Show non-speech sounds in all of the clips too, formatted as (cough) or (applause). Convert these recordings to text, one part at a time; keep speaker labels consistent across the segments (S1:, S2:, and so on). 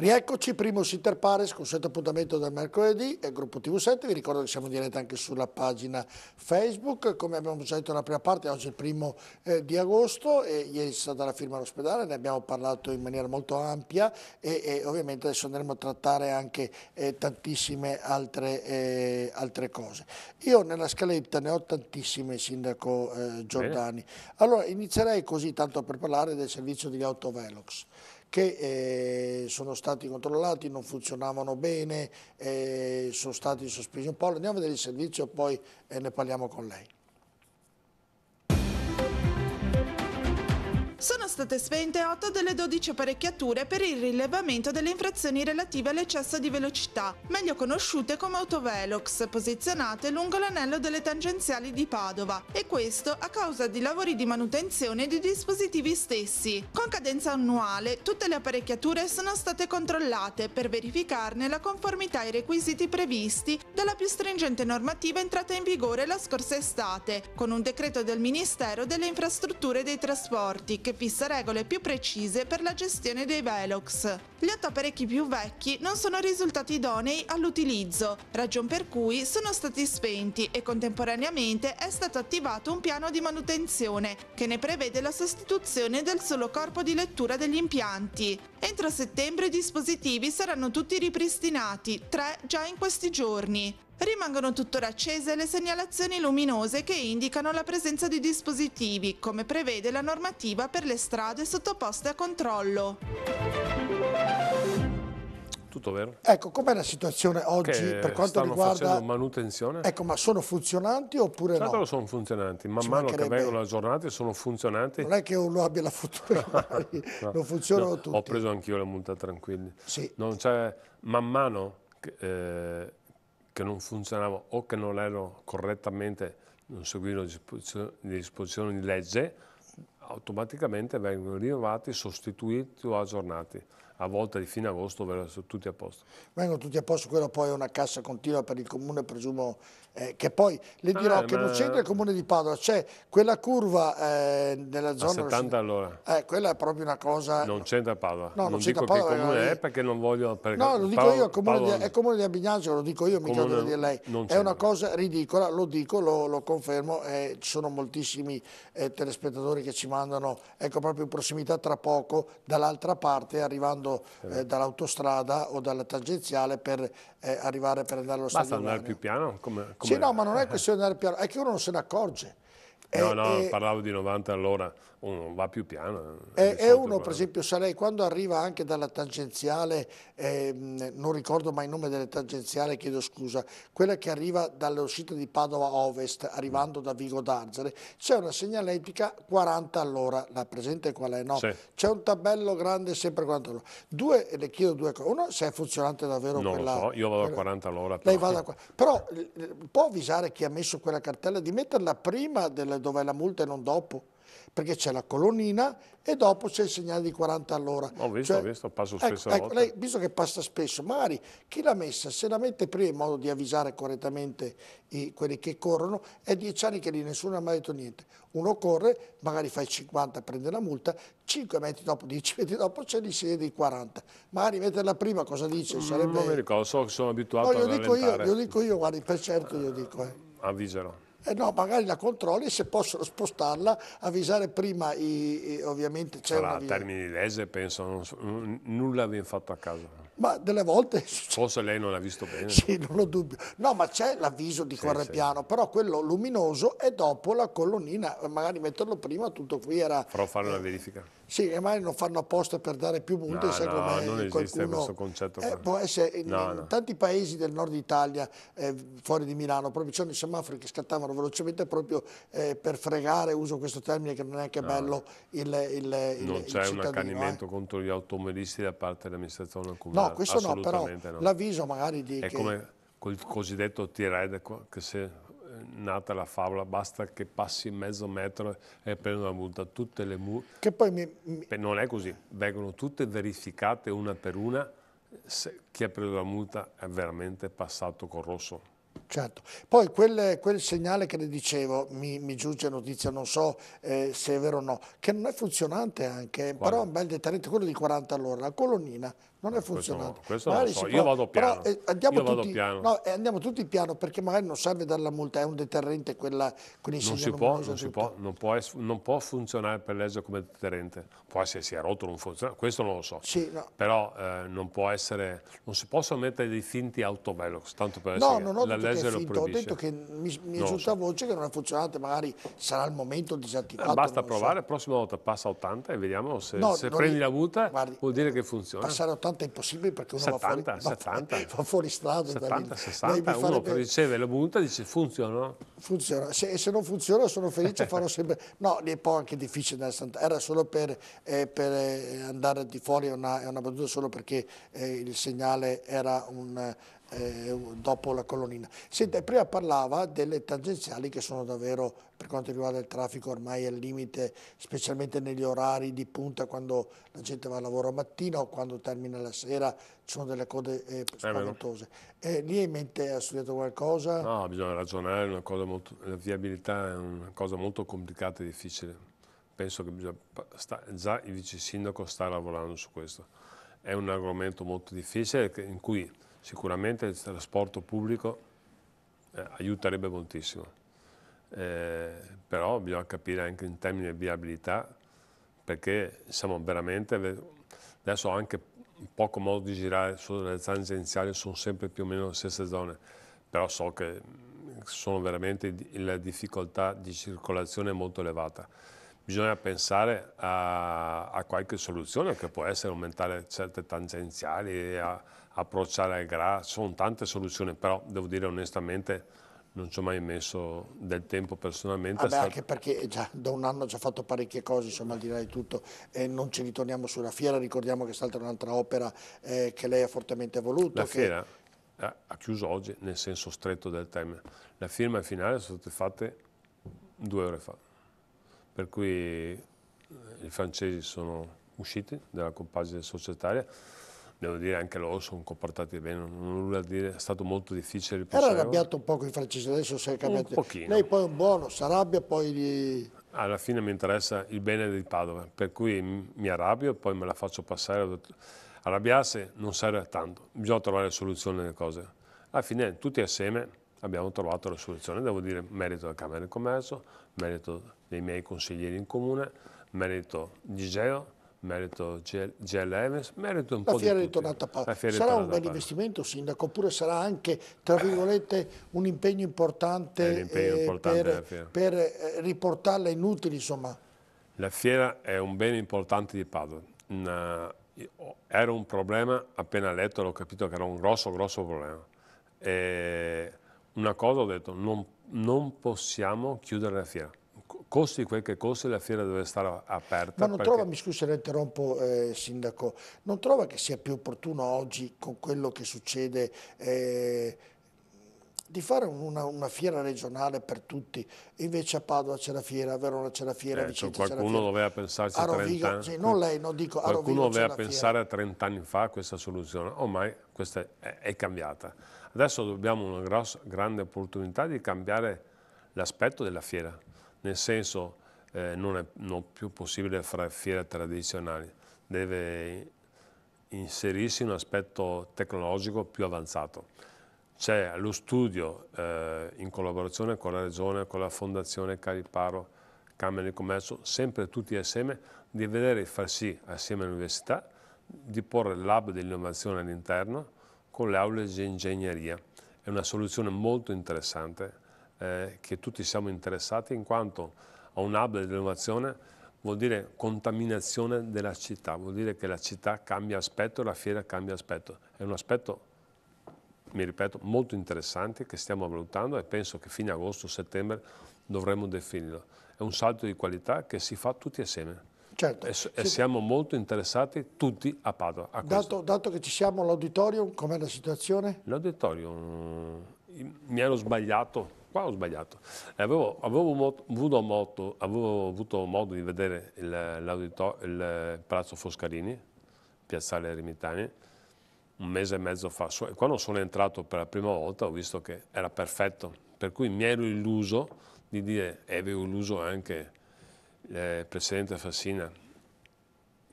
S1: Rieccoci, primo Sitter Pares con sette appuntamento del mercoledì e gruppo TV7. Vi ricordo che siamo in diretta anche sulla pagina Facebook. Come abbiamo già detto nella prima parte, oggi è il primo eh, di agosto e ieri è stata la firma all'ospedale, ne abbiamo parlato in maniera molto ampia e, e ovviamente adesso andremo a trattare anche eh, tantissime altre, eh, altre, cose. Io nella scaletta ne ho tantissime, Sindaco eh, Giordani. Allora inizierei così tanto per parlare del servizio degli autovelox che eh, sono stati controllati, non funzionavano bene, eh, sono stati sospesi un po'. Andiamo a vedere il servizio e poi eh, ne parliamo con lei.
S2: Sono state svente 8 delle 12 apparecchiature per il rilevamento delle infrazioni relative all'eccesso di velocità, meglio conosciute come autovelox, posizionate lungo l'anello delle tangenziali di Padova, e questo a causa di lavori di manutenzione dei dispositivi stessi. Con cadenza annuale, tutte le apparecchiature sono state controllate per verificarne la conformità ai requisiti previsti dalla più stringente normativa entrata in vigore la scorsa estate, con un decreto del Ministero delle Infrastrutture e dei Trasporti che fissa regole più precise per la gestione dei Velox. Gli otto apparecchi più vecchi non sono risultati idonei all'utilizzo, ragion per cui sono stati spenti e contemporaneamente è stato attivato un piano di manutenzione che ne prevede la sostituzione del solo corpo di lettura degli impianti. Entro settembre i dispositivi saranno tutti ripristinati, tre già in questi giorni. Rimangono tuttora accese le segnalazioni luminose che indicano la presenza di dispositivi, come prevede la normativa per le strade sottoposte a controllo.
S3: Tutto vero?
S1: Ecco, com'è la situazione oggi che per quanto riguarda... Facendo manutenzione? Ecco, ma sono funzionanti oppure certo no? Certo
S3: sono funzionanti, man Ci mano che vengono aggiornate sono funzionanti. Non è
S1: che uno abbia la fortuna, (laughs) (laughs) no, non funzionano no, tutti. Ho preso
S3: anch'io la multa tranquilli. Sì. Non c'è, man mano... Eh, che non funzionavano o che non erano correttamente, non seguivano le disposizioni di legge, automaticamente vengono rinnovati, sostituiti o aggiornati a volta di fine agosto verranno tutti a posto.
S1: Vengono tutti a posto, quello poi è una cassa continua per il comune, presumo eh, che poi le dirò ah, che ma... non c'entra il comune di Padova, c'è quella curva eh, nella zona... A 70 dove... allora. Eh, quella è proprio una cosa... Non
S3: c'entra Padova, no, non, non dico Padova, che il comune eh, è perché non voglio... Perché... No, lo dico Paolo, io, comune Paolo... di, è
S1: comune di Abignazio, lo dico io, mi devo di lei. È una cosa ridicola, lo dico, lo, lo confermo, eh, ci sono moltissimi eh, telespettatori che ci mandano, ecco proprio in prossimità tra poco, dall'altra parte, arrivando passando eh. eh, dall'autostrada o dalla tangenziale per eh, arrivare per andare allo stadio. Basta andare
S3: più piano? Come, come... Sì, no, ma non è (laughs) questione
S1: di andare più piano, è che uno non se ne accorge. No, eh, no, eh,
S3: parlavo di 90 all'ora uno va più piano.
S1: È, è uno, per esempio, Sarei, quando arriva anche dalla tangenziale, ehm, non ricordo mai il nome delle tangenziale, chiedo scusa, quella che arriva dall'uscita di Padova Ovest, arrivando mm. da Vigo d'Arzare, c'è una segnaletica 40 all'ora, la presente qual è? No, sì. c'è un tabello grande sempre 40 all'ora. Due, le chiedo due cose, uno se è funzionante davvero non quella... Non lo so, io vado quella, a
S3: 40 all'ora. Lei va
S1: Però eh, può avvisare chi ha messo quella cartella di metterla prima delle, dove è la multa e non dopo? perché c'è la colonnina e dopo c'è il segnale di 40 all'ora. Ho visto, cioè, ho visto, passo ecco, spesso ecco, ecco, lei, visto che passa spesso, magari chi l'ha messa, se la mette prima in modo di avvisare correttamente i, quelli che corrono, è dieci anni che lì nessuno ha mai detto niente. Uno corre, magari fai 50, prende la multa, 5 metri dopo, 10 metri dopo c'è il segnale di 40. Magari metterla prima cosa dice? Mm, Sarebbe... Non mi
S3: ricordo, so che sono abituato no, a rallentare. Io, io
S1: dico io, guardi, per certo io dico. Eh.
S3: Avvisero.
S1: Eh no, magari la controlli se possono spostarla, avvisare prima i, i ovviamente c'è Sarà una via.
S3: termini di legge penso, non, nulla viene fatto a casa.
S1: Ma delle volte... (laughs) Forse
S3: lei non l'ha visto bene. Sì,
S1: non ho dubbio. No, ma c'è l'avviso di sì, Correpiano, sì. però quello luminoso è dopo la colonnina, magari metterlo prima, tutto qui era...
S3: Però fare una eh, verifica.
S1: Sì, e magari lo fanno apposta per dare più multe, no, secondo no, me. Non esiste qualcuno, questo concetto. Eh, può essere in, no, in, tanti paesi del nord Italia, eh, fuori di Milano, proprio c'erano i semafori che scattavano velocemente proprio eh, per fregare, uso questo termine che non è che bello, il, il, il Non c'è un eh. accanimento
S3: contro gli automobilisti da parte dell'amministrazione comunale. No, questo no, però
S1: l'avviso magari di... È che... come
S3: col cosiddetto T-Red, che se nata la favola, basta che passi mezzo metro e prendi una multa. Tutte le multe... Mi... Non è così, vengono tutte verificate una per una, Se chi ha preso la multa è veramente passato col rosso.
S1: Certo, poi quel, quel, segnale che le dicevo, mi, mi giunge notizia, non so eh, se è vero o no, che non è funzionante anche, Guarda. però è un bel deterrente, quello di 40 all'ora, la colonnina non è funzionato. Questo, questo non so. io vado piano. eh, andiamo, vado tutti, piano. No, eh, andiamo tutti piano perché magari non serve dare la multa, è un deterrente quella, quell'insieme. Non si può, non, si può,
S3: non, può es- non può funzionare per legge come deterrente. Può essere sia rotto non funziona, questo non lo so. Sì, no. Però eh, non può essere, non si possono mettere dei finti autovelox, tanto per no, non ho la legge lo proibisce. Ho detto che
S1: mi, mi risulta so. voce che non ha funzionato, magari sarà il momento di disattivato. Eh, basta
S3: provare, la so. prossima volta passa 80 e vediamo se, se prendi li... la multa vuol dire che funziona. Passare
S1: 80 80 è impossibile perché uno 70, va, fuori, 70, va, (laughs) va fuori strada. 70, 60, uno per...
S3: riceve la punta e dice funziona.
S1: Funziona, se, se non funziona sono felice, (laughs) farò sempre... No, è poi anche difficile, era solo per, eh, per eh, andare di fuori, è una, una battuta solo perché eh, il segnale era un eh, dopo la colonnina. Senta, prima parlava delle tangenziali che sono davvero, per quanto riguarda il traffico, ormai al limite, specialmente negli orari di punta, quando la gente va al lavoro a mattina o quando termina la sera, ci sono delle code eh, spaventose. Eh, lì in mente ha studiato qualcosa?
S3: No, bisogna ragionare, una cosa molto, la viabilità è una cosa molto complicata e difficile. Penso che bisogna, sta, già il vice sindaco sta lavorando su questo. È un argomento molto difficile in cui Sicuramente il trasporto pubblico eh, aiuterebbe moltissimo, eh, però bisogna capire anche in termini di viabilità perché siamo veramente, adesso ho anche poco modo di girare, solo le zone tangenziali sono sempre più o meno le stesse zone, però so che sono veramente la difficoltà di circolazione molto elevata bisogna pensare a, a, qualche soluzione che può essere aumentare certe tangenziali, a, approcciare al grasso, sono tante soluzioni, però devo dire onestamente non ci ho mai messo del tempo personalmente. Vabbè, anche
S1: perché eh, già, da un anno ho già fatto parecchie cose, insomma, al di là di tutto, eh, non ci ritorniamo sulla fiera, ricordiamo che è stata un'altra opera eh, che lei ha fortemente voluto. La che... fiera
S3: ha chiuso oggi, nel senso stretto del termine. La firma finale sono state fatte due ore fa per cui eh, i francesi sono usciti dalla compagine societaria, devo dire anche loro sono comportati bene, non ho nulla da dire, è stato molto difficile. Era arrabbiato
S1: un po' con i francesi, adesso si è cambiato. Un pochino. Lei poi è un buono, si arrabbia, poi... Gli...
S3: Alla fine mi interessa il bene di Padova, per cui mi arrabbio e poi me la faccio passare. Arrabbiarsi non serve a tanto, bisogna trovare soluzioni alle cose. Alla fine tutti assieme abbiamo trovato la soluzione, devo dire merito della Camera del Commercio, merito dei miei consiglieri in comune, merito di Geo, merito GLM, merito un la po' fiera di ritornata a Parma. Sarà un bel
S1: investimento sindaco oppure sarà anche tra virgolette un impegno importante, un impegno eh, importante per, per, eh, riportarla in utili insomma.
S3: La fiera è un bene importante di Padova. Mm, eh, era un problema appena letto, l'ho capito che era un grosso grosso problema. E una cosa ho detto, non, non possiamo chiudere la fiera costi quel che costi, la fiera deve stare aperta. Ma non perché... trova,
S1: mi scusi se la interrompo eh, Sindaco, non trova che sia più opportuno oggi con quello che succede eh, di fare una, una, fiera regionale per tutti, invece a Padova c'è la fiera, a Verona c'è la fiera, eh, cioè, a Qualcuno doveva pensarci a, Rovigo, 30 anni. Sì, non lei, non dico Qualcuno doveva pensare a
S3: 30 anni fa a questa soluzione, ormai questa è, è cambiata. Adesso abbiamo una grossa, grande opportunità di cambiare l'aspetto della fiera, nel senso eh, non è non più possibile fare fiere tradizionali, deve inserirsi un aspetto tecnologico più avanzato. C'è lo studio eh, in collaborazione con la Regione, con la Fondazione Cariparo, Camera di Commercio, sempre tutti assieme, di vedere e far sì assieme all'università di porre il lab dell'innovazione all'interno con le aule di ingegneria. È una soluzione molto interessante eh, che tutti siamo interessati in quanto a un hub dell'innovazione vuol dire contaminazione della città, vuol dire che la città cambia aspetto e la fiera cambia aspetto. È un aspetto, mi ripeto, molto interessante che stiamo valutando e penso che fine agosto-settembre dovremo definirlo. È un salto di qualità che si fa tutti assieme. Certo. E, e siamo molto interessati tutti a Padova. A dato,
S1: dato, che ci siamo all'auditorium, com'è la situazione?
S3: L'auditorium, mm, mi ero sbagliato, qua ho sbagliato, avevo, avevo, avuto, moto, avevo avuto, modo di vedere il, il Palazzo Foscarini, Piazzale Ermitani, un mese e mezzo fa. Quando sono entrato per la prima volta ho visto che era perfetto, per cui mi ero illuso di dire, e avevo illuso anche eh, presidente Fassina,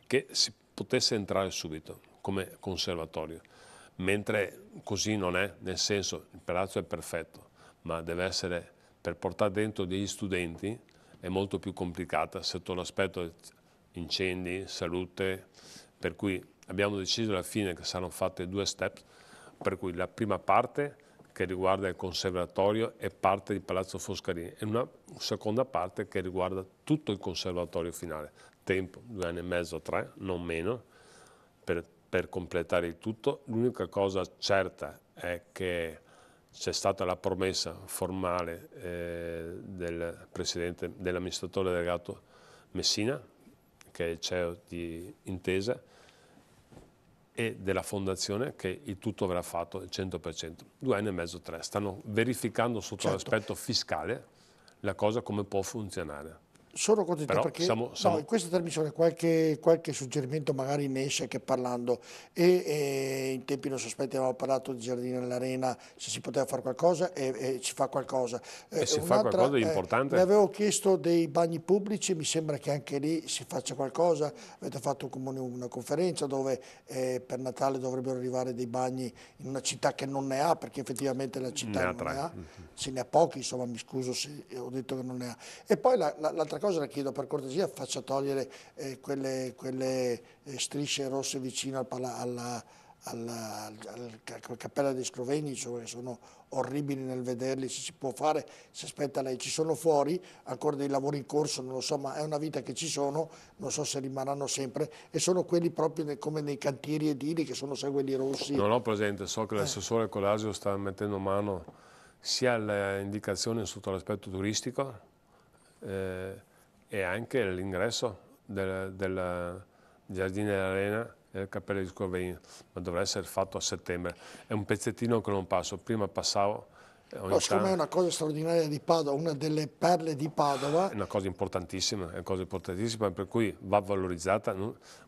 S3: che si potesse entrare subito come conservatorio, mentre così non è, nel senso il palazzo è perfetto, ma deve essere per portare dentro degli studenti è molto più complicata sotto l'aspetto incendi, salute, per cui abbiamo deciso alla fine che saranno fatte due step, per cui la prima parte che riguarda il conservatorio e parte di Palazzo Foscarini e una seconda parte che riguarda tutto il conservatorio finale. Tempo, due anni e mezzo, tre, non meno, per, per completare il tutto. L'unica cosa certa è che c'è stata la promessa formale eh, del presidente, dell'amministratore delegato Messina, che è il CEO di Intesa, e della fondazione che il tutto verrà fatto al 100%, due anni e mezzo, tre. Stanno verificando sotto certo. l'aspetto fiscale la cosa come può funzionare. Sono contento Però perché siamo, siamo... No, in
S1: questa trasmissione qualche, qualche, suggerimento magari ne esce anche parlando e, e in tempi non sospetti avevamo parlato di Giardino all'Arena, se si poteva fare qualcosa e, e si fa qualcosa. E eh, si fa qualcosa di eh, importante? Eh, avevo chiesto dei bagni pubblici, mi sembra che anche lì si faccia qualcosa, avete fatto un, una conferenza dove eh, per Natale dovrebbero arrivare dei bagni in una città che non ne ha perché effettivamente la città ne non ne ha, mm-hmm. ce ne ha pochi, insomma mi scuso se ho detto che non ne ha. E poi l'altra la, cosa cosa la chiedo per cortesia, faccia togliere eh, quelle, quelle, eh, strisce rosse vicino al, pala, alla, alla, alla, alla cappella dei Sloveni, cioè che sono orribili nel vederli, se si può fare, si aspetta lei. Ci sono fuori ancora dei lavori in corso, non lo so, ma è una vita che ci sono, non so se rimarranno sempre, e sono quelli proprio ne, come nei cantieri edili che sono sanguelli rossi. Non
S3: ho presente, so che l'assessore eh. Colasio sta mettendo mano sia alle indicazioni sotto l'aspetto turistico, eh, e anche l'ingresso del, del giardino dell'arena e del cappello di Scorveino, ma dovrà essere fatto a settembre. È un pezzettino che non passo, prima passavo eh, No, secondo me è una
S1: cosa straordinaria di Padova, una delle perle di Padova. È
S3: una cosa importantissima, è una cosa importantissima per cui va valorizzata.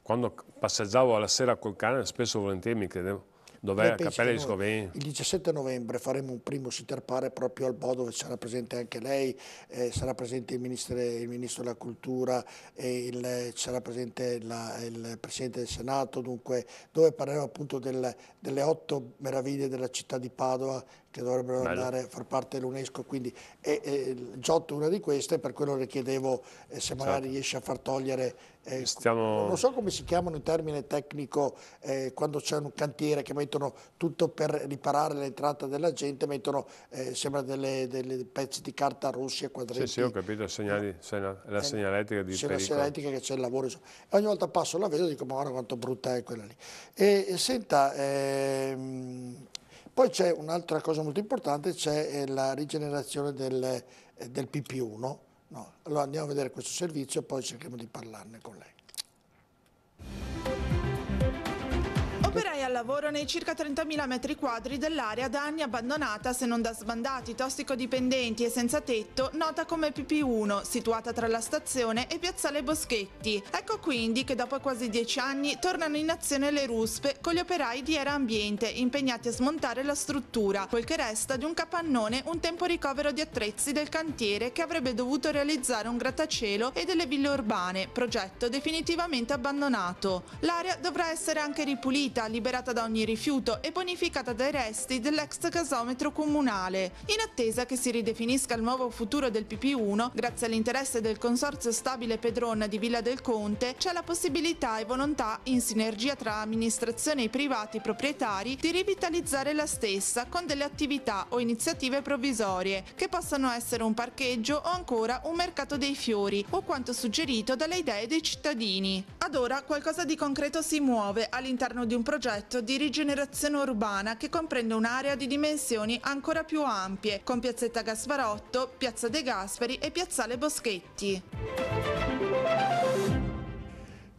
S3: Quando passeggiavo la sera col cane spesso volentieri mi chiedevo Dov'è? Cappella di Scovegni? Il
S1: 17 novembre faremo un primo sitterpare proprio al Po dove sarà presente anche lei, eh, sarà presente il ministro, il ministro della Cultura, il, sarà presente la, il Presidente del Senato, dunque, dove parleremo appunto del, delle otto meraviglie della città di Padova che dovrebbero Bello. andare a far parte dell'UNESCO, quindi e, e, Giotto è una di queste, per quello le chiedevo eh, se magari certo. riesce a far togliere eh,
S3: Stiamo... non so
S1: come si chiamano in termine tecnico eh, quando c'è un cantiere che mettono tutto per riparare l'entrata della gente, mettono eh, sembra delle, delle, pezzi di carta rossi e quadretti. Sì, sì, ho
S3: capito, segnali, eh, segna, la segnaletica di C'è la segnaletica
S1: che c'è il lavoro. E ogni volta passo la vedo e dico ma guarda quanto brutta è quella lì. E, e senta, ehm, poi c'è un'altra cosa molto importante, c'è eh, la rigenerazione del, eh, del PP1 No, allora andiamo a vedere questo servizio e poi cerchiamo di parlarne con lei.
S2: lavoro nei circa 30.000 metri quadri dell'area da anni abbandonata se non da sbandati, tossicodipendenti e senza tetto, nota come PP1, situata tra la stazione e piazzale Boschetti. Ecco quindi che dopo quasi dieci anni tornano in azione le ruspe con gli operai di Era Ambiente impegnati a smontare la struttura, quel che resta di un capannone un tempo ricovero di attrezzi del cantiere che avrebbe dovuto realizzare un grattacielo e delle ville urbane, progetto definitivamente abbandonato. L'area dovrà essere anche ripulita, liberata liberata da ogni rifiuto e bonificata dai resti dell'ex gasometro comunale. In attesa che si ridefinisca il nuovo futuro del PP1, grazie all'interesse del Consorzio Stabile Pedron di Villa del Conte, c'è la possibilità e volontà, in sinergia tra amministrazione e privati proprietari, di rivitalizzare la stessa con delle attività o iniziative provvisorie, che possano essere un parcheggio o ancora un mercato dei fiori, o quanto suggerito dalle idee dei cittadini. Ad ora qualcosa di concreto si muove all'interno di un progetto progetto di rigenerazione urbana che comprende un'area di dimensioni ancora più ampie, con piazzetta Gasparotto, piazza De Gasperi e piazzale Boschetti.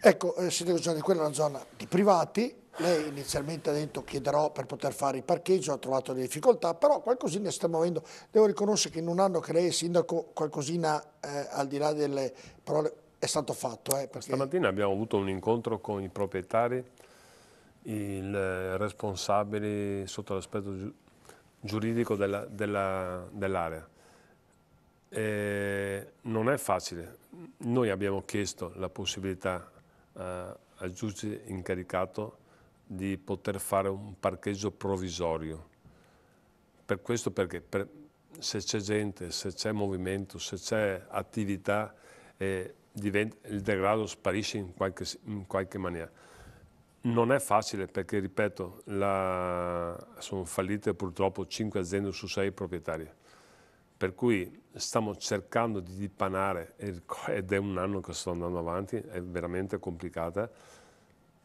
S1: Ecco, eh, Sindaco Gianni, quella è una zona di privati, lei inizialmente ha detto chiederò per poter fare il parcheggio, ha trovato delle difficoltà, però qualcosina sta muovendo. Devo riconoscere che in un anno che lei è sindaco qualcosina eh, al di là delle parole è stato fatto. Eh, perché... Stamattina
S3: abbiamo avuto un incontro con i proprietari il responsabile sotto l'aspetto gi giuridico dell'area. Della, dell non è facile. Noi abbiamo chiesto la possibilità eh, al giudice incaricato di poter fare un parcheggio provvisorio. Per questo perché per, se c'è gente, se c'è movimento, se c'è attività, eh, diventa, il degrado sparisce in qualche, in qualche maniera non è facile perché, ripeto, la... sono fallite purtroppo 5 aziende su 6 proprietarie. Per cui stiamo cercando di dipanare ed è un anno che sto andando avanti, è veramente complicata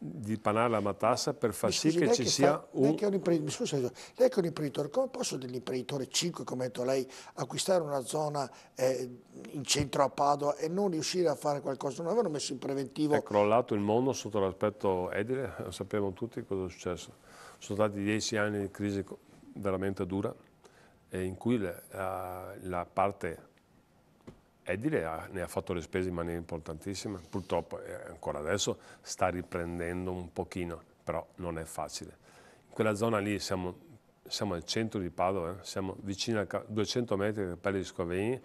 S3: di panare la Matassa per far scusi, sì che ci che sia fa, un...
S1: Lei che, un scusa, lei che è un imprenditore, come posso dell'imprenditore 5, come ha detto lei, acquistare una zona eh, in centro a Padova e non riuscire a fare qualcosa? Non avevano messo in preventivo... È
S3: crollato il mondo sotto l'aspetto edile, lo sappiamo tutti cosa è successo. Sono stati dieci anni di crisi veramente dura in cui la, eh, la parte Edile ne ha, ne ha fatto le spese in maniera importantissima, purtroppo eh, ancora adesso sta riprendendo un pochino, però non è facile. In quella zona lì siamo, siamo al centro di Padova, eh? siamo vicini a 200 metri dal Pelle di Scovegni,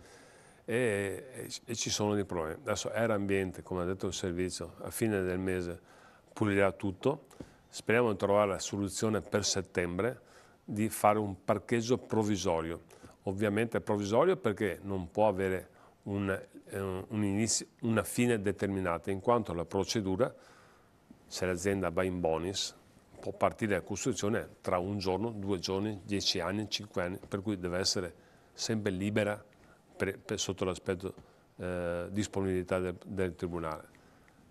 S3: e, e, e, ci sono dei problemi. Adesso era ambiente, come ha detto il servizio, a fine del mese pulirà tutto. Speriamo di trovare la soluzione per settembre di fare un parcheggio provvisorio. Ovviamente provvisorio perché non può avere un, eh, un inizio, una fine determinata, in quanto la procedura, se l'azienda va in bonis, può partire la costruzione tra un giorno, due giorni, dieci anni, cinque anni, per cui deve essere sempre libera per, per, sotto l'aspetto eh, disponibilità del, del, Tribunale.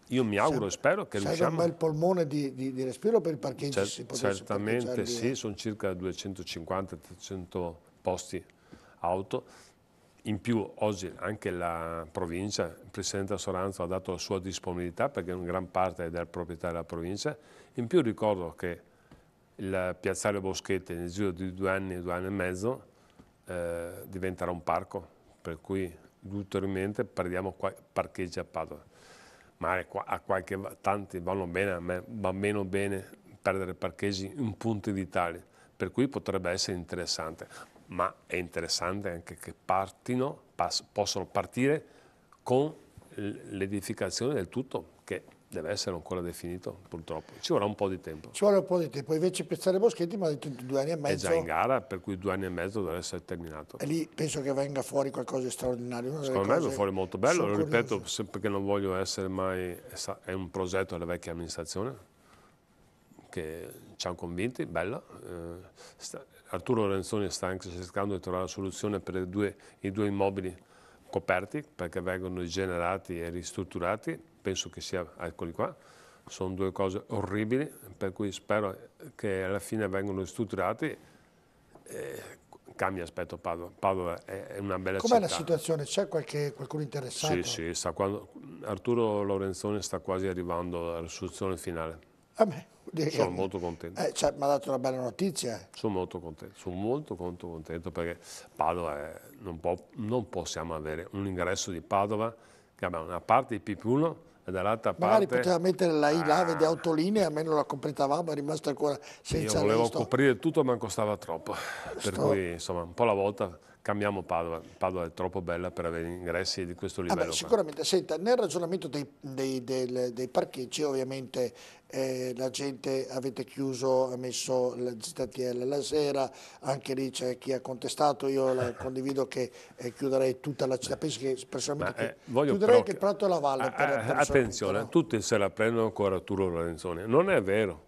S3: Io mi auguro e certo. spero che riusciamo... Serve un bel
S1: polmone di, di, di respiro per il parcheggio. Cer certamente sì, eh.
S3: sono circa 250-300 posti auto in più oggi anche la provincia, il Presidente Soranzo ha dato la sua disponibilità perché in gran parte è della proprietà della provincia. In più ricordo che il piazzale Boschetti nel giro di due anni, due anni e mezzo eh, diventerà un parco, per cui ulteriormente perdiamo parcheggi a Padova. Ma a qualche, tanti vanno bene, a me va meno bene perdere parcheggi in punti d'Italia, per cui potrebbe essere interessante ma è interessante anche che partino, pass, possono partire con l'edificazione del tutto che deve essere ancora definito purtroppo, ci vorrà un po' di tempo.
S1: Ci vorrà un po' di tempo, invece Piazzale Boschetti mi ha detto due anni e mezzo. È già in
S3: gara, per cui due anni e mezzo deve essere terminato. E
S1: lì penso che venga fuori qualcosa di straordinario. Una Secondo me è fuori molto bello, lo ripeto
S3: sempre che non voglio essere mai, è un progetto della vecchia amministrazione che ci hanno convinti, bella, eh, Arturo Lorenzoni sta anche cercando di trovare una soluzione per due, i due immobili coperti perché vengono rigenerati e ristrutturati, penso che sia, eccoli qua, sono due cose orribili per cui spero che alla fine vengano ristrutturati. e cambia aspetto Padova. Padova è una bella Com'è città. Com'è la
S1: situazione? C'è qualcuno interessato? Sì,
S3: sì, Arturo Lorenzoni sta quasi arrivando alla soluzione finale.
S1: Vabbè, sono molto
S3: contento. Eh, cioè,
S1: mi ha dato una bella notizia.
S3: Sono molto contento, sono molto, molto contento perché Padova è, non, può, non, possiamo avere un ingresso di Padova che abbia una parte di PP1 e dall'altra parte... Magari poteva mettere
S1: la I lave ah. di autolinee, almeno la completavamo, è rimasta ancora senza Io volevo resto.
S3: coprire tutto ma costava troppo, Sto. per cui insomma un po' alla volta cambiamo Padova, Padova è troppo bella per avere ingressi di questo livello. Ah beh,
S1: sicuramente, senta, nel ragionamento dei, dei, dei, dei parcheggi ovviamente eh, la gente avete chiuso, ha messo la ZTL la sera, anche lì c'è chi ha contestato, io la (laughs) condivido che eh, chiuderei tutta la città, penso che personalmente Ma, eh, chiuderei anche il Prato e la Valle. A, per, per attenzione,
S3: tutti se la prendono ancora Turo Lorenzoni, non è vero,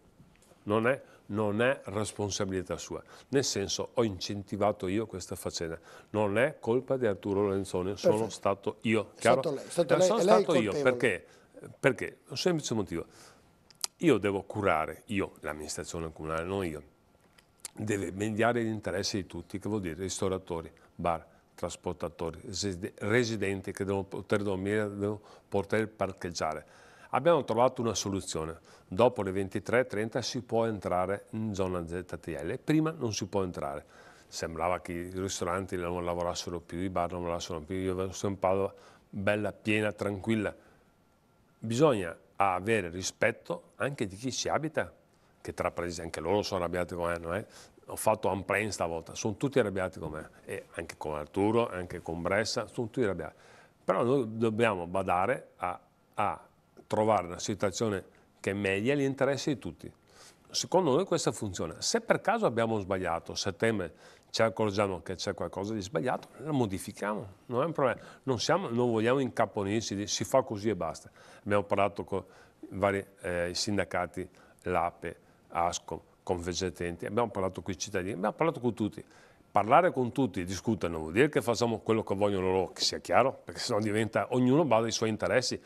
S3: non è non è responsabilità sua. Nel senso, ho incentivato io questa faccenda. Non è colpa di Arturo Lorenzoni, sono stato io. È stato lei, è stato eh, lei, sono è stato io, perché? Perché? Un semplice motivo. Io devo curare, io, l'amministrazione comunale, non io, deve mediare gli interessi di tutti, che vuol dire ristoratori, bar, trasportatori, residenti che devono poter dormire, devono poter parcheggiare Abbiamo trovato una soluzione. Dopo le 23.30 si può entrare in zona ZTL, prima non si può entrare. Sembrava che i ristoranti non lavorassero più, i bar non lavorassero più, io sono in Padova bella, piena, tranquilla. Bisogna avere rispetto anche di chi ci abita, che tra parentesi anche loro sono arrabbiati come me, eh. ho fatto un plan stavolta, sono tutti arrabbiati con me, e anche con Arturo, anche con Bressa, sono tutti arrabbiati. Però noi dobbiamo badare a, a trovare una situazione che è meglio agli interessi di tutti. Secondo noi questa funziona. Se per caso abbiamo sbagliato, settembre ci accorgiamo che c'è qualcosa di sbagliato, la modifichiamo, non è un problema. Non, siamo, non vogliamo incapponirsi si fa così e basta. Abbiamo parlato con vari eh, sindacati, l'APE, ASCOM, Confesertenti, abbiamo parlato con i cittadini, abbiamo parlato con tutti. Parlare con tutti, e discutere, non vuol dire che facciamo quello che vogliono loro, che sia chiaro, perché sennò diventa ognuno bada ai suoi interessi.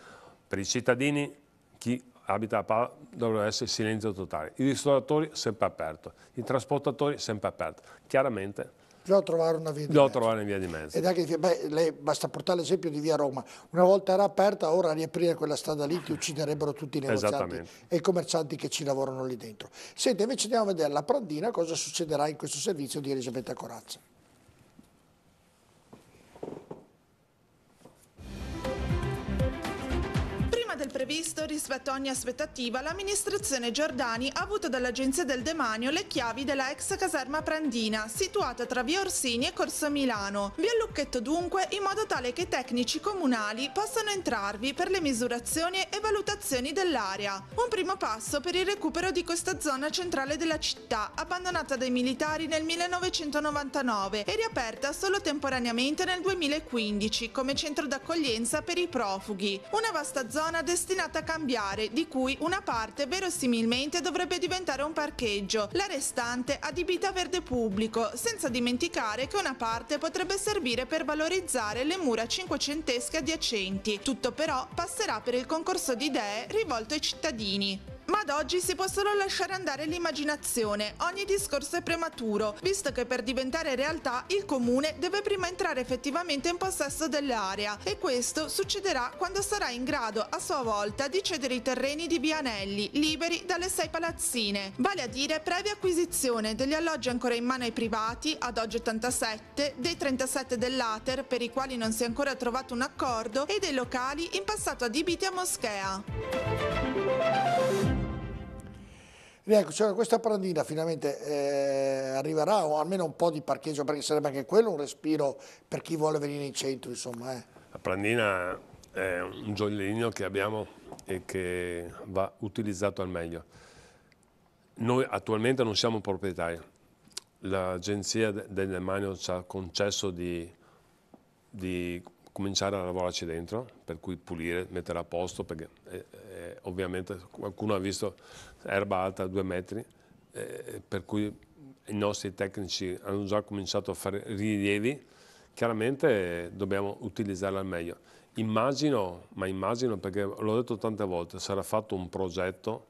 S3: Per i cittadini, chi abita a Padova dovrebbe essere silenzio totale. I ristoratori sempre aperto, i trasportatori sempre aperto. Chiaramente
S1: bisogna trovare una via di mezzo.
S3: trovare una via di mezzo. Ed
S1: anche, beh, lei, basta portare l'esempio di via Roma. Una volta era aperta, ora riaprire quella strada lì ti ucciderebbero tutti i negozianti e i commercianti che ci lavorano lì dentro. Senti, invece andiamo a vedere la Prandina cosa succederà in questo servizio di Elisabetta Corazza.
S2: previsto rispetto a ogni aspettativa, l'amministrazione Giordani ha avuto dall'Agenzia del Demanio le chiavi della ex caserma Prandina, situata tra via Orsini e Corso Milano. Via Lucchetto dunque, in modo tale che i tecnici comunali possano entrarvi per le misurazioni e valutazioni dell'area. Un primo passo per il recupero di questa zona centrale della città, abbandonata dai militari nel 1999 e riaperta solo temporaneamente nel 2015 come centro d'accoglienza per i profughi. Una vasta zona destinata destinata a cambiare, di cui una parte verosimilmente dovrebbe diventare un parcheggio, la restante adibita a verde pubblico, senza dimenticare che una parte potrebbe servire per valorizzare le mura cinquecentesche adiacenti. Tutto però passerà per il concorso di idee rivolto ai cittadini. Ma ad oggi si può solo lasciare andare l'immaginazione, ogni discorso è prematuro, visto che per diventare realtà il comune deve prima entrare effettivamente in possesso dell'area e questo succederà quando sarà in grado a sua volta di cedere i terreni di Vianelli, liberi dalle sei palazzine, vale a dire previa acquisizione degli alloggi ancora in mano ai privati, ad oggi 87, dei 37 dell'Ater per i quali non si è ancora trovato un accordo e dei locali in passato adibiti a moschea.
S1: Ecco, cioè questa brandina finalmente eh, arriverà o almeno un po' di parcheggio perché sarebbe anche quello un respiro per chi vuole venire in centro insomma. Eh.
S3: La brandina è un gioiellino che abbiamo e che va utilizzato al meglio. Noi attualmente non siamo proprietari, l'agenzia del Lemanio ci ha concesso di, di cominciare a lavorarci dentro, per cui pulire, mettere a posto, perché eh, eh ovviamente qualcuno ha visto erba alta due metri, eh, per cui i nostri tecnici hanno già cominciato a fare rilievi, chiaramente dobbiamo utilizzarla al meglio. Immagino, ma immagino perché l'ho detto tante volte, sarà fatto un progetto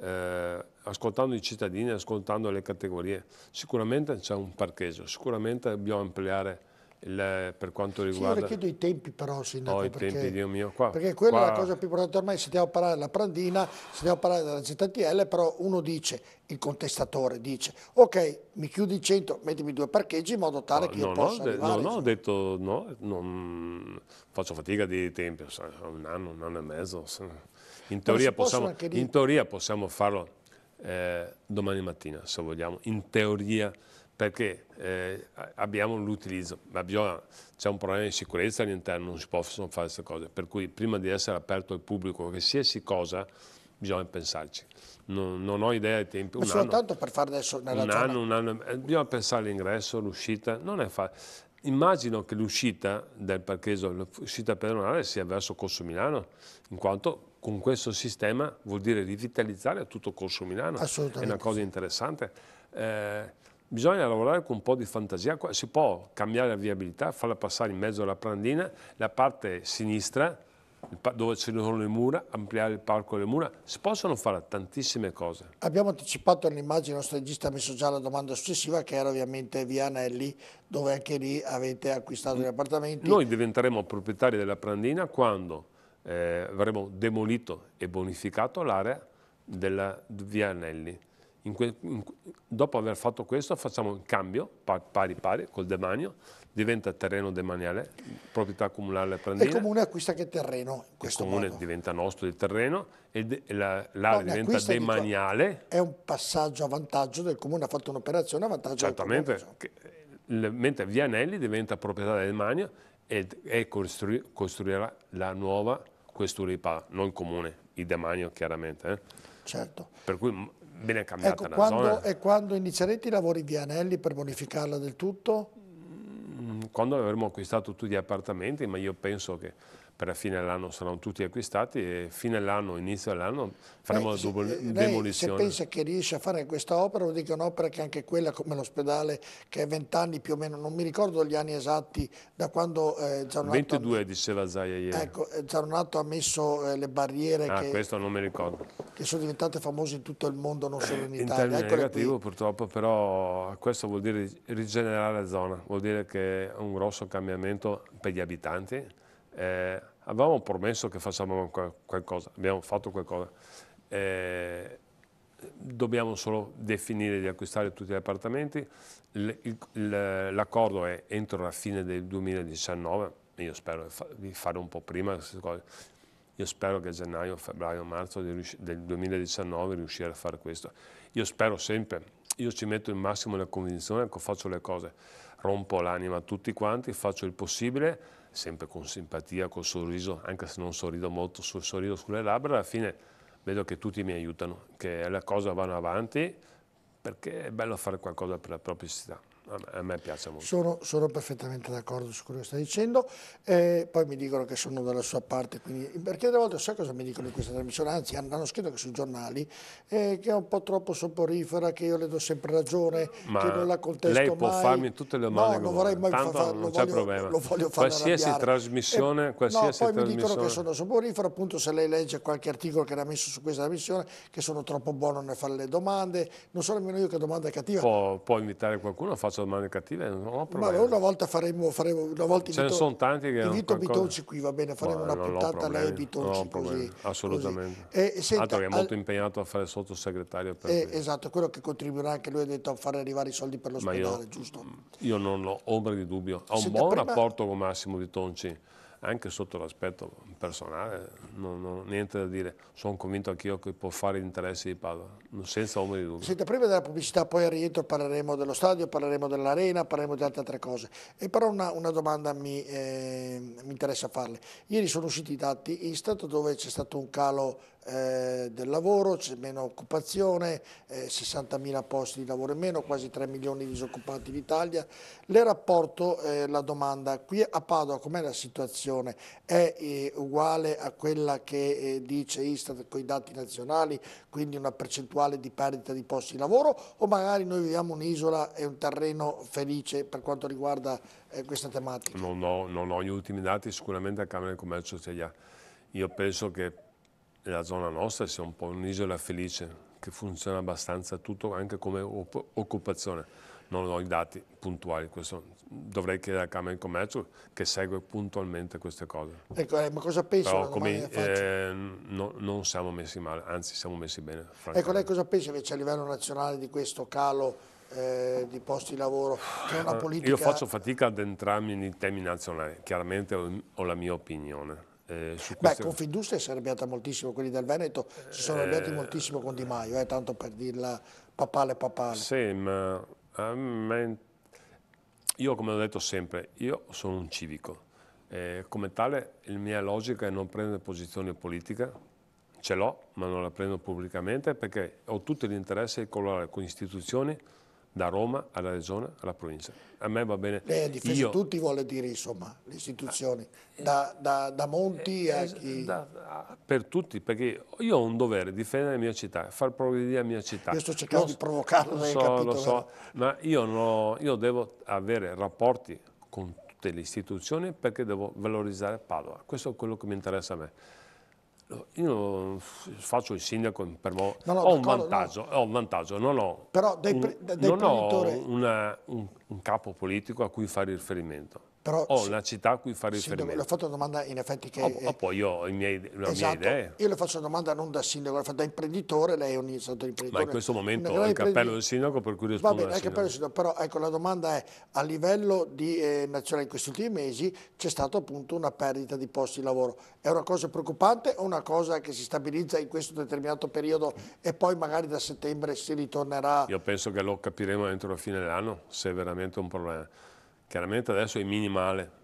S3: eh, ascoltando i cittadini, ascoltando le categorie. Sicuramente c'è un parcheggio, sicuramente dobbiamo ampliare il, per quanto riguarda... Sì, io chiedo
S1: i tempi però, Sindaco, oh, i perché, tempi, Dio mio, qua, perché quella qua... è la cosa più importante ormai, sentiamo parlare della Prandina, sentiamo parlare della ZTL, però uno dice, il contestatore dice, ok, mi chiudi il centro, mettimi due parcheggi in modo tale no, che io no, possa no, arrivare. No, no,
S3: ho detto no, non, faccio fatica di tempi, un anno, un anno e mezzo, in teoria, possiamo, in teoria possiamo, farlo eh, domani mattina, se vogliamo, in teoria perché eh, abbiamo l'utilizzo, ma c'è un problema di sicurezza all'interno, non si possono fare queste cose, per cui prima di essere aperto al pubblico qualsiasi cosa bisogna pensarci. Non, non ho idea dei tempi. Ma un soltanto
S1: anno, per fare adesso nella un anno,
S3: un anno, eh, bisogna pensare all'ingresso, all'uscita, non è facile. Immagino che l'uscita del parcheggio, l'uscita pedonale sia verso Corso Milano, in quanto con questo sistema vuol dire rivitalizzare tutto Corso Milano. Assolutamente. È una cosa interessante. Eh, Bisogna lavorare con un po' di fantasia, si può cambiare la viabilità, farla passare in mezzo alla prandina, la parte sinistra dove ci sono le mura, ampliare il parco delle mura, si possono fare tantissime cose.
S1: Abbiamo anticipato all'immagine, il nostro regista ha messo già la domanda successiva che era ovviamente via Anelli, dove anche lì avete acquistato gli appartamenti. Noi
S3: diventeremo proprietari della Prandina quando eh, avremo demolito e bonificato l'area della via Anelli Que, in, dopo aver fatto questo facciamo un cambio pari pari col demanio, diventa terreno demaniale, proprietà comunale prendina. Il comune
S1: acquista che terreno?
S3: il comune modo. diventa nostro il terreno e, de, e l'area no, diventa demaniale.
S1: È un passaggio a vantaggio del comune, ha fatto un'operazione a vantaggio Certamente, del
S3: comune. Certamente, mentre Vianelli diventa proprietà del demanio e, e costruir, costruirà la nuova questura di Pala, non il comune, il demanio chiaramente. Eh. Certo. Per cui bene cambiata ecco, la quando, zona. E
S1: quando inizierete i lavori di Anelli per bonificarla del tutto?
S3: Mm, quando avremo acquistato tutti gli appartamenti, ma io penso che per la fine dell'anno saranno tutti acquistati e fine dell'anno, inizio dell'anno faremo la eh, lei, demolizione. Se pensa
S1: che riesce a fare questa opera, vuol dire che è un'opera che anche quella come l'ospedale che è vent'anni più o meno, non mi ricordo gli anni esatti da quando eh, Giannato,
S3: 22 diceva Zaia ieri. Ecco,
S1: Giannato eh, ha messo eh, le barriere ah, che, che,
S3: sono
S1: diventate famose in tutto il mondo, non solo in Italia. In termini negativo qui.
S3: purtroppo, però questo vuol dire rigenerare la zona, vuol dire che è un grosso cambiamento per gli abitanti eh, avevamo promesso che facciamo qualcosa, abbiamo fatto qualcosa. Eh, dobbiamo solo definire di acquistare tutti gli appartamenti. L'accordo è entro la fine del 2019, io spero di fare un po' prima queste cose. Io spero che a gennaio, febbraio, marzo del 2019 riuscire a fare questo. Io spero sempre, io ci metto il massimo nella convinzione che faccio le cose, rompo l'anima a tutti quanti, faccio il possibile, sempre con simpatia, col sorriso, anche se non sorrido molto, sul sorriso sulle labbra, alla fine vedo che tutti mi aiutano, che le cose vanno avanti perché è bello fare qualcosa per la propria città. A me piace molto.
S1: Sono, sono perfettamente d'accordo su quello che sta dicendo, eh, poi mi dicono che sono dalla sua parte, quindi, perché delle volte sai cosa mi dicono in questa trasmissione, anzi hanno scritto che sui giornali, eh, che è un po' troppo soporifera, che io le do sempre ragione, Ma che non la contesto lei può mai. farmi tutte le domande no, non vorrei mai Tanto far, non c'è problema. Lo voglio fare Qualsiasi eh, trasmissione, eh, qualsiasi no, poi trasmissione. mi dicono che sono soporifera, appunto se lei legge qualche articolo che era messo su questa trasmissione, che sono troppo buono nel fare le domande, non so nemmeno io che domanda è cattiva.
S3: Può, può invitare qualcuno a fare faccio domande cattive, non ho problemi. Ma
S1: una volta faremo, faremo una volta Ce ne sono
S3: tanti che invito qualcosa... Bitonci
S1: qui, va bene, faremo Ma una puntata a lei Bitonci no, così.
S3: Assolutamente. Così.
S1: Eh, e, senta, Altro che è molto
S3: al... impegnato a fare il sottosegretario. Per eh,
S1: esatto, quello che contribuirà anche lui ha detto a far arrivare i soldi per l'ospedale, giusto?
S3: Io non ho ombra di dubbio. Ho un buon prima... rapporto con Massimo Bitonci anche sotto l'aspetto personale, non, non, niente da dire, sono convinto anch'io che può fare gli interessi di Padova, senza ombra di dubbio.
S1: Senta, prima della pubblicità, poi al rientro parleremo dello stadio, parleremo dell'arena, parleremo di altre altre cose, e però una, una domanda mi, eh, mi interessa farle. Ieri sono usciti i dati in stato dove c'è stato un calo eh, del lavoro, c'è meno occupazione, eh, 60.000 posti di lavoro in meno, quasi 3 milioni di disoccupati in Italia. Le rapporto eh, la domanda, qui a Padova com'è la situazione? È eh, uguale a quella che eh, dice Istat con i dati nazionali, quindi una percentuale di perdita di posti di lavoro o magari noi viviamo un'isola e un terreno felice per quanto riguarda questa tematica?
S3: Non ho, non ho, gli ultimi dati, sicuramente la Camera di Commercio ce li ha. Io penso che la zona nostra sia un po' un'isola felice, che funziona abbastanza tutto anche come occupazione. Non ho i dati puntuali, questo dovrei chiedere alla Camera di Commercio che segue puntualmente queste cose.
S1: Ecco, eh, ma cosa pensa? Però come, eh,
S3: no, non siamo messi male, anzi siamo messi bene. Ecco, lei
S1: cosa pensa invece a livello nazionale di questo calo eh, di posti di lavoro, eh, politica... Io faccio
S3: fatica ad entrarmi nei temi nazionali, chiaramente ho, ho la mia opinione eh, su queste... Beh,
S1: Confindustria si è arrabbiata moltissimo, quelli del Veneto si sono arrabbiati eh, moltissimo con Di Maio, eh, tanto per dirla papale papale.
S3: Sì, ma io come ho detto sempre, io sono un civico. Eh, come tale la mia logica è non prendere posizione politica, ce l'ho ma non la prendo pubblicamente perché ho tutto l'interesse di collaborare con istituzioni da Roma alla regione alla provincia. A me va bene. Lei ha difeso Io... tutti,
S1: vuole dire insomma, le istituzioni, da, da, da Monti eh, a chi. Da,
S3: per tutti, perché io ho un dovere, difendere la mia città, far progredire la mia città. Io sto cercando
S1: lo, di provocarlo, lo so, capito, lo so,
S3: ma io, no, io devo avere rapporti con tutte le istituzioni perché devo valorizzare Padova. Questo è quello che mi interessa a me. Io faccio il sindaco, per mo, no, no, ho, un vantaggio, no. ho un vantaggio, non ho,
S1: Però dai, un, dai non ho
S3: una, un, un capo politico a cui fare riferimento. Però, ho sì, una città a cui fare riferimento. Sindaco, le ho
S1: fatto una domanda in effetti che... Ho, ah,
S3: ho poi io ho le una esatto, mia idea.
S1: Io le faccio una domanda non da sindaco, da imprenditore, lei è un stato imprenditore. Ma in questo momento ho il cappello del
S3: sindaco per cui rispondo Va bene, il cappello del
S1: sindaco, però ecco la domanda è, a livello di eh, nazionale in questi ultimi mesi c'è stata appunto una perdita di posti di lavoro. È una cosa preoccupante o una cosa che si stabilizza in questo determinato periodo e poi magari da settembre si ritornerà?
S3: Io penso che lo capiremo entro la fine dell'anno se è veramente un problema. Chiaramente adesso è minimale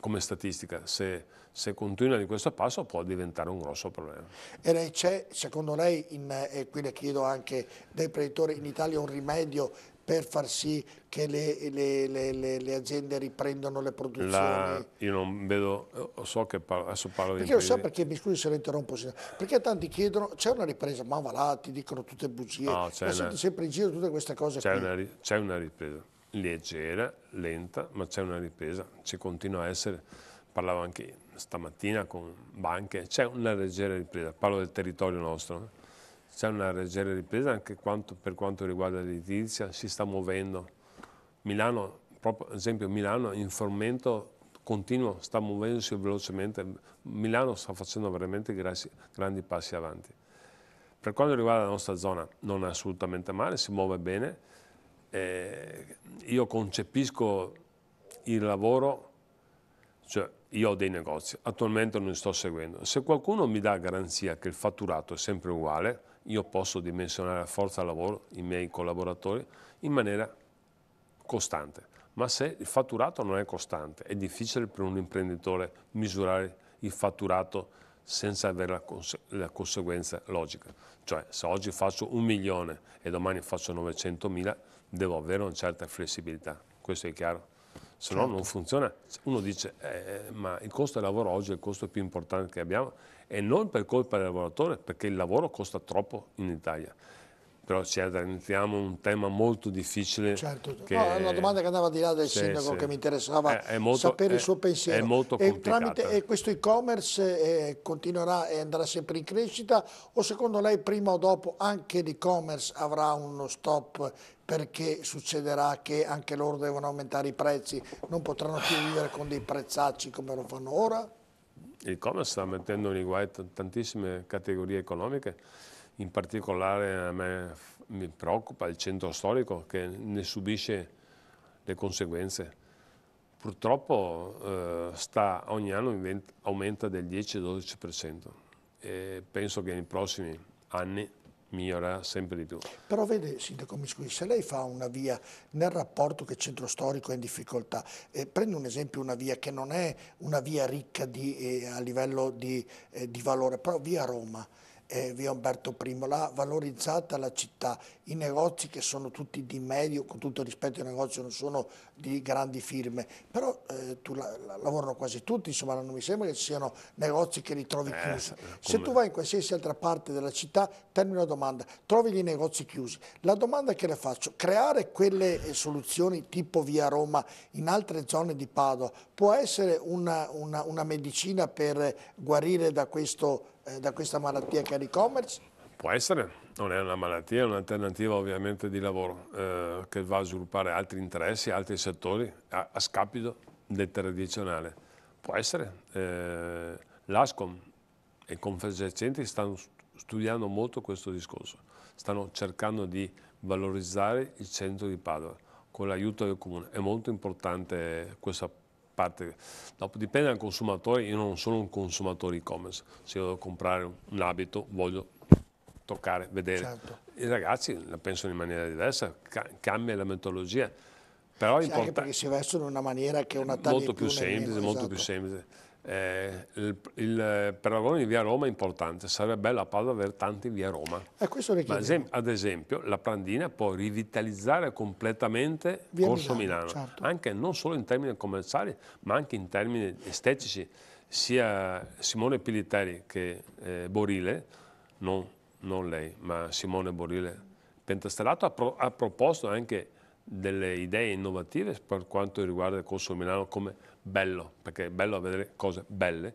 S3: come statistica, se, se continua di questo passo può diventare un grosso problema.
S1: E lei c'è, secondo lei, in, e qui le chiedo anche dai imprenditore, in Italia un rimedio per far sì che le, le, le, le aziende riprendano le produzioni? La,
S3: io non vedo, eh, so che parlo, adesso parlo perché di... Perché lo so perché,
S1: mi scusi se lo interrompo, perché tanti chiedono, c'è una ripresa, ma va là, ti dicono tutte bugie, no, sento sempre in giro tutte queste cose C'è una,
S3: una ripresa leggera, lenta, ma c'è una ripresa, ci continua a essere, parlavo anche stamattina con banche, c'è una leggera ripresa, parlo del territorio nostro, c'è una leggera ripresa anche quanto, per quanto riguarda l'edilizia, si sta muovendo. Milano, proprio, ad esempio Milano in formento continuo, sta muovendosi velocemente, Milano sta facendo veramente grassi, grandi passi avanti. Per quanto riguarda la nostra zona non è assolutamente male, si muove bene, eh, io concepisco il lavoro, cioè io ho dei negozi, attualmente non li sto seguendo. Se qualcuno mi dà garanzia che il fatturato è sempre uguale, io posso dimensionare la forza lavoro i miei collaboratori in maniera costante. Ma se il fatturato non è costante, è difficile per un imprenditore misurare il fatturato senza avere la, cons la, conseguenza logica. Cioè, se oggi faccio un milione e domani faccio 900 mila, devo avere una certa flessibilità, questo è chiaro. Se certo. no non certo. funziona. Uno dice, eh, ma il costo del lavoro oggi è il costo più importante che abbiamo e non per colpa del lavoratore, perché il lavoro costa troppo in Italia però ci eh, addentriamo a un tema molto difficile. Certo,
S1: che... no, è una domanda che andava di là del sì, sindaco sì. che mi interessava è, è molto, sapere è, il suo pensiero. È molto e, tramite, e questo e-commerce eh, continuerà e andrà sempre in crescita o secondo lei prima o dopo anche l'e-commerce avrà uno stop perché succederà che anche loro devono aumentare i prezzi, non potranno più vivere con dei prezzacci come lo fanno ora?
S3: Il commerce sta mettendo in guai tantissime categorie economiche in particolare a me mi preoccupa il centro storico che ne subisce le conseguenze. Purtroppo eh, sta, ogni anno aumenta del 10-12% e penso che nei prossimi anni migliorerà sempre di più.
S1: Però vede, Sindaco Miscui, se lei fa una via nel rapporto che il centro storico è in difficoltà, eh, prendo un esempio una via che non è una via ricca di, eh, a livello di, eh, di valore, però via Roma, eh, via Umberto I, l'ha valorizzata la città, i negozi che sono tutti di medio, con tutto rispetto ai negozi non sono di grandi firme, però eh, la, la, lavorano quasi tutti, insomma non mi sembra che ci siano negozi che li trovi eh, chiusi. Se tu vai in qualsiasi altra parte della città, termino la domanda, trovi dei negozi chiusi. La domanda che le faccio, creare quelle eh, soluzioni tipo via Roma in altre zone di Padova può essere una, una, una medicina per guarire da questo eh, da questa malattia che è l'e-commerce?
S3: Può essere, non è una malattia, è un'alternativa ovviamente di lavoro eh, che va a sviluppare altri interessi, altri settori a, a scapito del tradizionale. Può essere. Eh, L'ASCOM e Confesercenti stanno studiando molto questo discorso, stanno cercando di valorizzare il centro di Padova con l'aiuto del comune. È molto importante questa parte, dopo dipende dal consumatore, io non sono un consumatore e-commerce, se io devo comprare un abito voglio toccare, vedere. Certo. I ragazzi la pensano in maniera diversa, ca cambia la metodologia. Però sì, è importante. perché
S1: si vestono in una maniera che è una taglia molto più semplice, meno, molto esatto. più
S3: semplice eh, il, il paragone di Via Roma è importante, sarebbe bella Padova avere tanti Via Roma.
S1: Eh, Ma
S3: ad esempio la Prandina può rivitalizzare completamente Via Corso Milano, Milano certo. anche non solo in termini commerciali ma anche in termini estetici. Sia Simone Piliteri che eh, Borile, non, non, lei, ma Simone Borile Pentastellato ha, pro, ha proposto anche delle idee innovative per quanto riguarda il Corso Milano come bello, perché è bello vedere cose belle,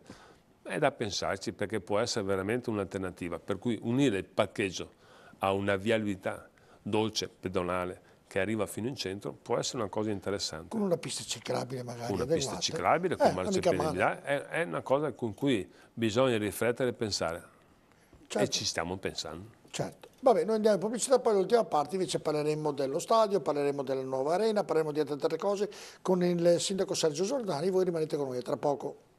S3: è da pensarci perché può essere veramente un'alternativa. Per cui unire il parcheggio a una viabilità dolce, pedonale, che arriva fino in centro, può essere una cosa interessante.
S1: Con una pista ciclabile magari Una adeguata. pista ciclabile, con eh, marciapiedi, è,
S3: è una cosa con cui bisogna riflettere e pensare. Certo. E ci stiamo pensando.
S1: Certo. Vabbè, noi andiamo in pubblicità, poi l'ultima parte invece parleremo dello stadio, parleremo della nuova arena, parleremo di altre cose con il sindaco Sergio Giordani, voi rimanete con noi tra poco.